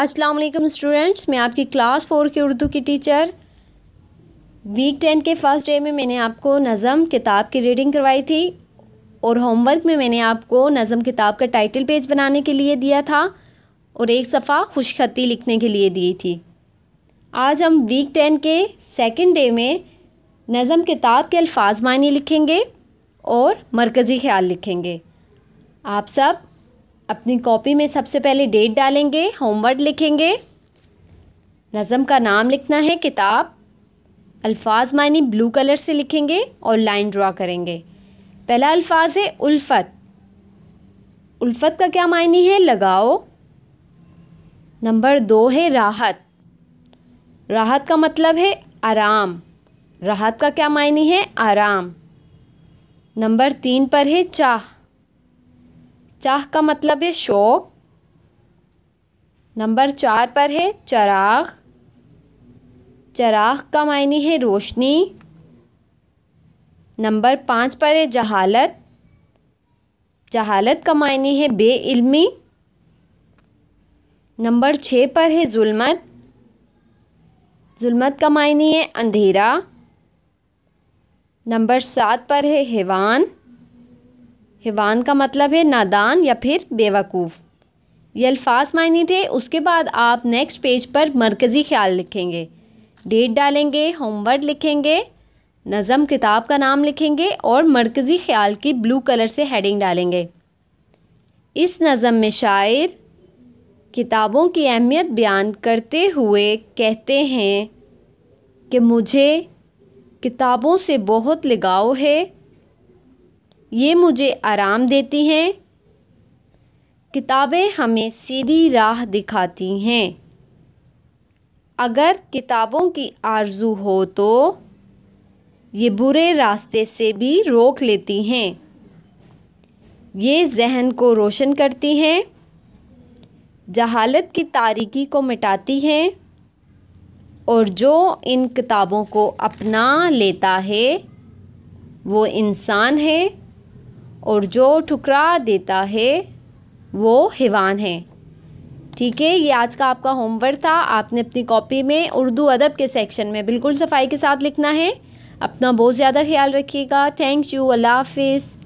अस्सलाम वालेकुम स्टूडेंट्स मैं आपकी क्लास फोर की उर्दू की टीचर वीक टेन के फर्स्ट डे में मैंने आपको नज़म किताब की रीडिंग करवाई थी और होमवर्क में मैंने आपको नज़म किताब का टाइटल पेज बनाने के लिए दिया था और एक सफ़ा खुशखती लिखने के लिए दी थी आज हम वीक टेन के सेकेंड डे में नज़म किताब के अल्फाज मानी लिखेंगे और मरकज़ी ख्याल लिखेंगे आप सब अपनी कॉपी में सबसे पहले डेट डालेंगे होमवर्क लिखेंगे नज़म का नाम लिखना है किताब अल्फाज मायने ब्लू कलर से लिखेंगे और लाइन ड्रा करेंगे पहला अल्फाज है उल्फत उल्फत का क्या मायने है लगाओ नंबर दो है राहत राहत का मतलब है आराम राहत का क्या मायने है आराम नंबर तीन पर है चाह चाह का मतलब है शौक नंबर चार पर है चराग चराग का मायने है रोशनी नंबर पाँच पर है जहालत जहालत का मायने है बेइल्मी नंबर छः पर है जुल्मत जुल्मत का मायने है अंधेरा नंबर सात पर है हैवान हिवान का मतलब है नादान या फिर बेवकूफ़ ये अल्फाज मायने थे उसके बाद आप नेक्स्ट पेज पर मरकज़ी ख्याल लिखेंगे डेट डालेंगे होमवर्क लिखेंगे नज़म किताब का नाम लिखेंगे और मरकज़ी ख्याल की ब्लू कलर से हेडिंग डालेंगे इस नज़म में शायर किताबों की अहमियत बयान करते हुए कहते हैं कि मुझे किताबों से बहुत लगाव है ये मुझे आराम देती हैं किताबें हमें सीधी राह दिखाती हैं अगर किताबों की आरजू हो तो ये बुरे रास्ते से भी रोक लेती हैं ये जहन को रोशन करती हैं जहालत की तारीकी को मिटाती हैं और जो इन किताबों को अपना लेता है वो इंसान है और जो ठुकरा देता है वो हिवान है ठीक है ये आज का आपका होमवर्क था आपने अपनी कॉपी में उर्दू अदब के सेक्शन में बिल्कुल सफाई के साथ लिखना है अपना बहुत ज़्यादा ख्याल रखिएगा थैंक यू अल्लाह हाफिज़